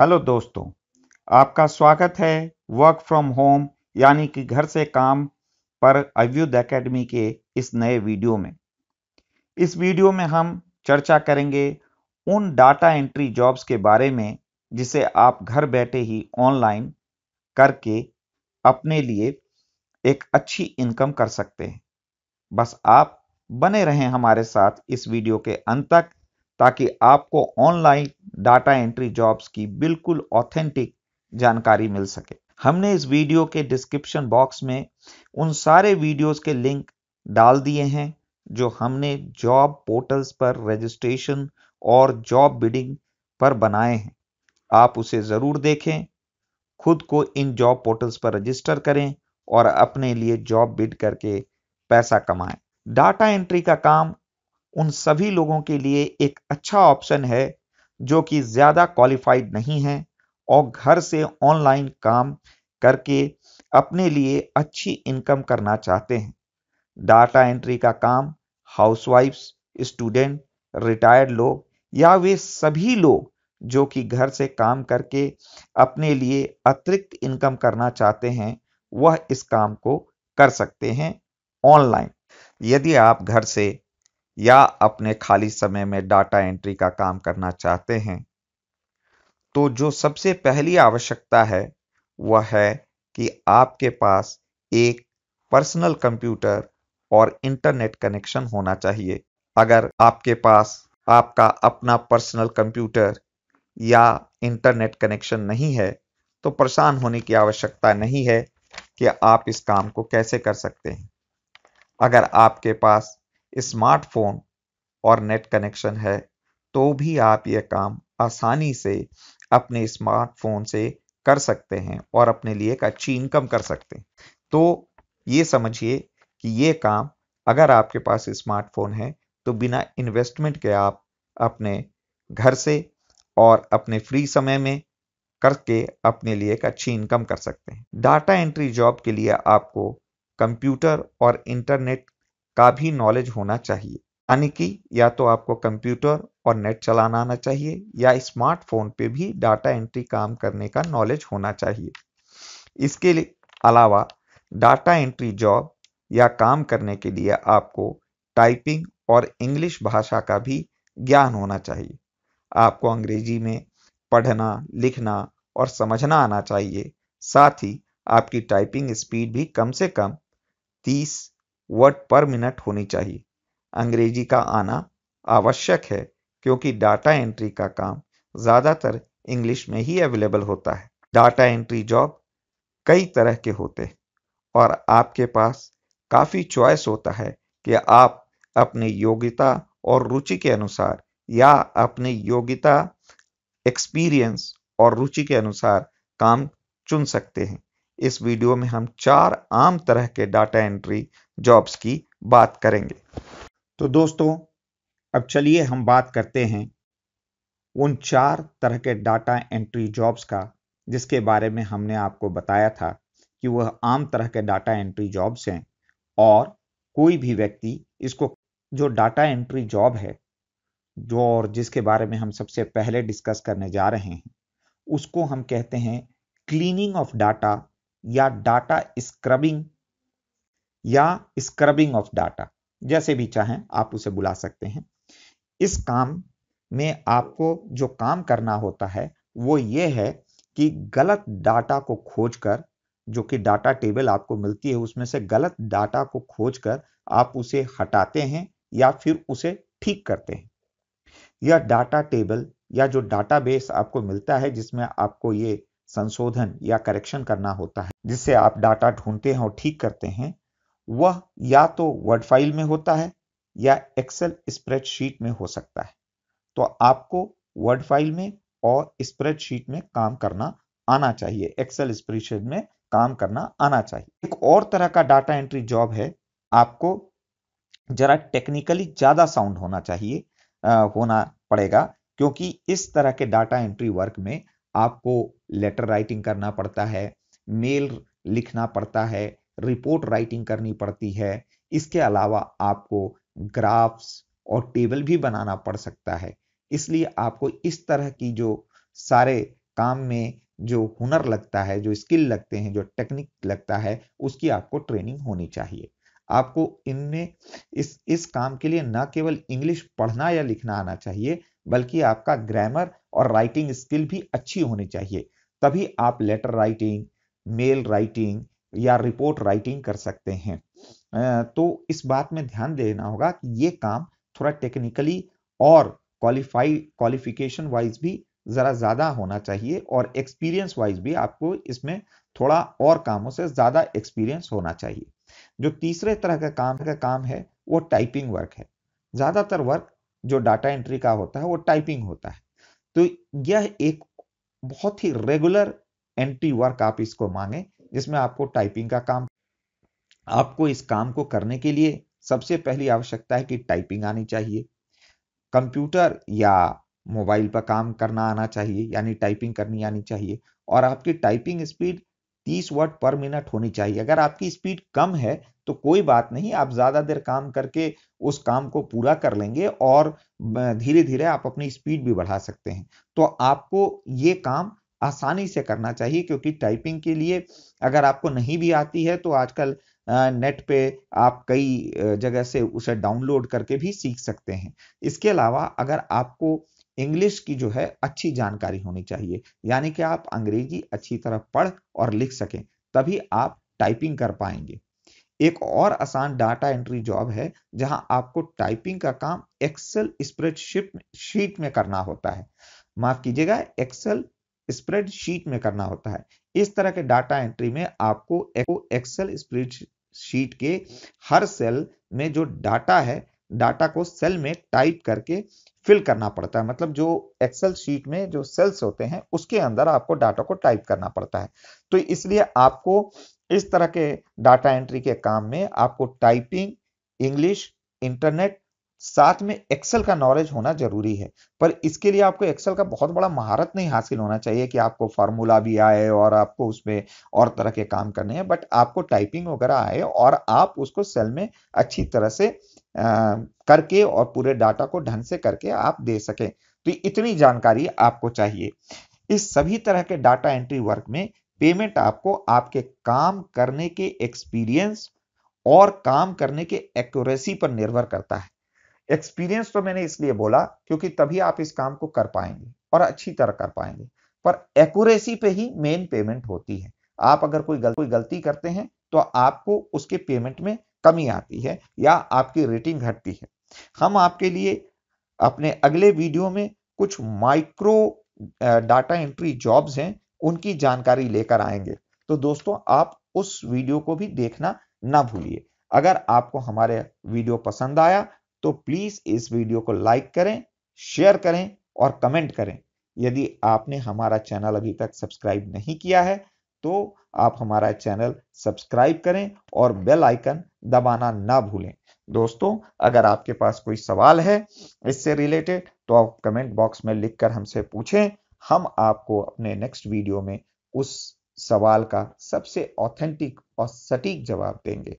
hello दोस्तों आपका स्वागत है वर्क फ्रॉम होम यानी कि घर से काम पर अव्युद एकेडमी के इस नए वीडियो में इस वीडियो में हम चर्चा करेंगे उन डाटा एंट्री जॉब्स के बारे में जिसे आप घर बैठे ही ऑनलाइन करके अपने लिए एक अच्छी इनकम कर सकते हैं बस आप बने रहें हमारे साथ इस वीडियो के अंत तक ताकि आपको ऑनलाइन डाटा एंट्री जॉब्स की बिल्कुल ऑथेंटिक जानकारी मिल सके हमने इस वीडियो के डिस्क्रिप्शन बॉक्स में उन सारे वीडियोस के लिंक डाल दिए हैं जो हमने जॉब पोर्टल्स पर रजिस्ट्रेशन और जॉब बिडिंग पर बनाए हैं आप उसे ज़रूर देखें खुद को इन जॉब पोर्टल्स पर रजिस्टर करें और अपने लिए जॉब बिड करके पैसा कमाएं डाटा एंट्री का काम उन सभी लोगों के लिए एक अच्छा ऑप्शन है जो कि ज़्यादा क्वालिफाइड नहीं है और घर से ऑनलाइन काम करके अपने लिए अच्छी इनकम करना चाहते हैं डाटा एंट्री का काम हाउसवाइफ्स स्टूडेंट रिटायर्ड लोग या वे सभी लोग जो कि घर से काम करके अपने लिए अतिरिक्त इनकम करना चाहते हैं वह इस काम को कर सकते हैं ऑनलाइन यदि आप घर से या अपने खाली समय में डाटा एंट्री का काम करना चाहते हैं तो जो सबसे पहली आवश्यकता है वह है कि आपके पास एक पर्सनल कंप्यूटर और इंटरनेट कनेक्शन होना चाहिए अगर आपके पास आपका अपना पर्सनल कंप्यूटर या इंटरनेट कनेक्शन नहीं है तो परेशान होने की आवश्यकता नहीं है कि आप इस काम को कैसे कर सकते हैं अगर आपके पास स्मार्टफोन और नेट कनेक्शन है तो भी आप यह काम आसानी से अपने स्मार्टफोन से कर सकते हैं और अपने लिए एक अच्छी इनकम कर सकते हैं तो ये समझिए कि ये काम अगर आपके पास स्मार्टफोन है तो बिना इन्वेस्टमेंट के आप अपने घर से और अपने फ्री समय में करके अपने लिए एक अच्छी इनकम कर सकते हैं डाटा एंट्री जॉब के लिए आपको कंप्यूटर और इंटरनेट का भी नॉलेज होना चाहिए यानी कि या तो आपको कंप्यूटर और नेट चलाना आना चाहिए या स्मार्टफोन पे भी डाटा एंट्री काम करने का नॉलेज होना चाहिए इसके अलावा डाटा एंट्री जॉब या काम करने के लिए आपको टाइपिंग और इंग्लिश भाषा का भी ज्ञान होना चाहिए आपको अंग्रेजी में पढ़ना लिखना और समझना आना चाहिए साथ ही आपकी टाइपिंग स्पीड भी कम से कम 30 वर्ड पर मिनट होनी चाहिए अंग्रेजी का आना आवश्यक है क्योंकि डाटा एंट्री का काम ज़्यादातर इंग्लिश में ही अवेलेबल होता है डाटा एंट्री जॉब कई तरह के होते हैं और आपके पास काफ़ी चॉइस होता है कि आप अपनी योग्यता और रुचि के अनुसार या अपनी योग्यता एक्सपीरियंस और रुचि के अनुसार काम चुन सकते हैं इस वीडियो में हम चार आम तरह के डाटा एंट्री जॉब्स की बात करेंगे तो दोस्तों अब चलिए हम बात करते हैं उन चार तरह के डाटा एंट्री जॉब्स का जिसके बारे में हमने आपको बताया था कि वह आम तरह के डाटा एंट्री जॉब्स हैं और कोई भी व्यक्ति इसको जो डाटा एंट्री जॉब है जो और जिसके बारे में हम सबसे पहले डिस्कस करने जा रहे हैं उसको हम कहते हैं क्लीनिंग ऑफ डाटा या डाटा स्क्रबिंग या स्क्रबिंग ऑफ डाटा जैसे भी चाहें आप उसे बुला सकते हैं इस काम में आपको जो काम करना होता है वो ये है कि गलत डाटा को खोजकर जो कि डाटा टेबल आपको मिलती है उसमें से गलत डाटा को खोजकर आप उसे हटाते हैं या फिर उसे ठीक करते हैं यह डाटा टेबल या जो डाटाबेस आपको मिलता है जिसमें आपको ये संशोधन या करेक्शन करना होता है जिससे आप डाटा ढूंढते हैं और ठीक करते हैं वह या तो वर्ड फाइल में होता है या एक्सेल स्प्रेडशीट में हो सकता है तो आपको वर्ड फाइल में और स्प्रेडशीट में काम करना आना चाहिए एक्सेल स्प्रेडशीट में काम करना आना चाहिए एक और तरह का डाटा एंट्री जॉब है आपको जरा टेक्निकली ज्यादा साउंड होना चाहिए आ, होना पड़ेगा क्योंकि इस तरह के डाटा एंट्री वर्क में आपको लेटर राइटिंग करना पड़ता है मेल लिखना पड़ता है रिपोर्ट राइटिंग करनी पड़ती है इसके अलावा आपको ग्राफ्स और टेबल भी बनाना पड़ सकता है इसलिए आपको इस तरह की जो सारे काम में जो हुनर लगता है जो स्किल लगते हैं जो टेक्निक लगता है उसकी आपको ट्रेनिंग होनी चाहिए आपको इनमें इस इस काम के लिए न केवल इंग्लिश पढ़ना या लिखना आना चाहिए बल्कि आपका ग्रामर और राइटिंग स्किल भी अच्छी होनी चाहिए तभी आप लेटर राइटिंग मेल राइटिंग या रिपोर्ट राइटिंग कर सकते हैं तो इस बात में ध्यान देना होगा कि ये काम थोड़ा टेक्निकली और क्वालिफाई क्वालिफिकेशन वाइज भी ज़रा ज़्यादा होना चाहिए और एक्सपीरियंस वाइज भी आपको इसमें थोड़ा और कामों से ज़्यादा एक्सपीरियंस होना चाहिए जो तीसरे तरह का काम का काम है वो टाइपिंग वर्क है ज़्यादातर वर्क जो डाटा एंट्री का होता है वो टाइपिंग होता है तो यह एक बहुत ही रेगुलर एंट्री वर्क आप इसको मांगे जिसमें आपको टाइपिंग का काम आपको इस काम को करने के लिए सबसे पहली आवश्यकता है कि टाइपिंग आनी चाहिए कंप्यूटर या मोबाइल पर काम करना आना चाहिए यानी टाइपिंग करनी आनी चाहिए और आपकी typing speed 30 word per minute होनी चाहिए अगर आपकी स्पीड कम है तो कोई बात नहीं आप ज़्यादा देर काम करके उस काम को पूरा कर लेंगे और धीरे धीरे आप अपनी स्पीड भी बढ़ा सकते हैं तो आपको ये काम आसानी से करना चाहिए क्योंकि टाइपिंग के लिए अगर आपको नहीं भी आती है तो आजकल नेट पे आप कई जगह से उसे डाउनलोड करके भी सीख सकते हैं इसके अलावा अगर आपको इंग्लिश की जो है अच्छी जानकारी होनी चाहिए यानी कि आप अंग्रेजी अच्छी तरह पढ़ और लिख सकें तभी आप टाइपिंग कर पाएंगे एक और आसान डाटा एंट्री जॉब है जहां आपको टाइपिंग का काम एक्सेल स्प्रेडशीट शीट में करना होता है माफ कीजिएगा एक्सेल स्प्रेडशीट में करना होता है इस तरह के डाटा एंट्री में आपको एक्सेल स्प्रेडशीट के हर सेल में जो डाटा है डाटा को सेल में टाइप करके फिल करना पड़ता है मतलब जो एक्सेल शीट में जो सेल्स होते हैं उसके अंदर आपको डाटा को टाइप करना पड़ता है तो इसलिए आपको इस तरह के डाटा एंट्री के काम में आपको टाइपिंग इंग्लिश इंटरनेट साथ में एक्सेल का नॉलेज होना जरूरी है पर इसके लिए आपको एक्सेल का बहुत बड़ा महारत नहीं हासिल होना चाहिए कि आपको फार्मूला भी आए और आपको उसमें और तरह के काम करने हैं बट आपको टाइपिंग वगैरह आए और आप उसको सेल में अच्छी तरह से आ, करके और पूरे डाटा को ढंग से करके आप दे सकें तो इतनी जानकारी आपको चाहिए इस सभी तरह के डाटा एंट्री वर्क में पेमेंट आपको आपके काम करने के एक्सपीरियंस और काम करने के एक्यूरेसी पर निर्भर करता है एक्सपीरियंस तो मैंने इसलिए बोला क्योंकि तभी आप इस काम को कर पाएंगे और अच्छी तरह कर पाएंगे पर एक्यूरेसी पे ही मेन पेमेंट होती है आप अगर कोई गल, कोई गलती करते हैं तो आपको उसके पेमेंट में कमी आती है या आपकी रेटिंग घटती है हम आपके लिए अपने अगले वीडियो में कुछ माइक्रो डाटा एंट्री जॉब्स हैं उनकी जानकारी लेकर आएंगे तो दोस्तों आप उस वीडियो को भी देखना ना भूलिए अगर आपको हमारे वीडियो पसंद आया तो प्लीज़ इस वीडियो को लाइक करें शेयर करें और कमेंट करें यदि आपने हमारा चैनल अभी तक सब्सक्राइब नहीं किया है तो आप हमारा चैनल सब्सक्राइब करें और बेल आइकन दबाना ना भूलें दोस्तों अगर आपके पास कोई सवाल है इससे रिलेटेड तो आप कमेंट बॉक्स में लिखकर हमसे पूछें हम आपको अपने नेक्स्ट वीडियो में उस सवाल का सबसे ऑथेंटिक और सटीक जवाब देंगे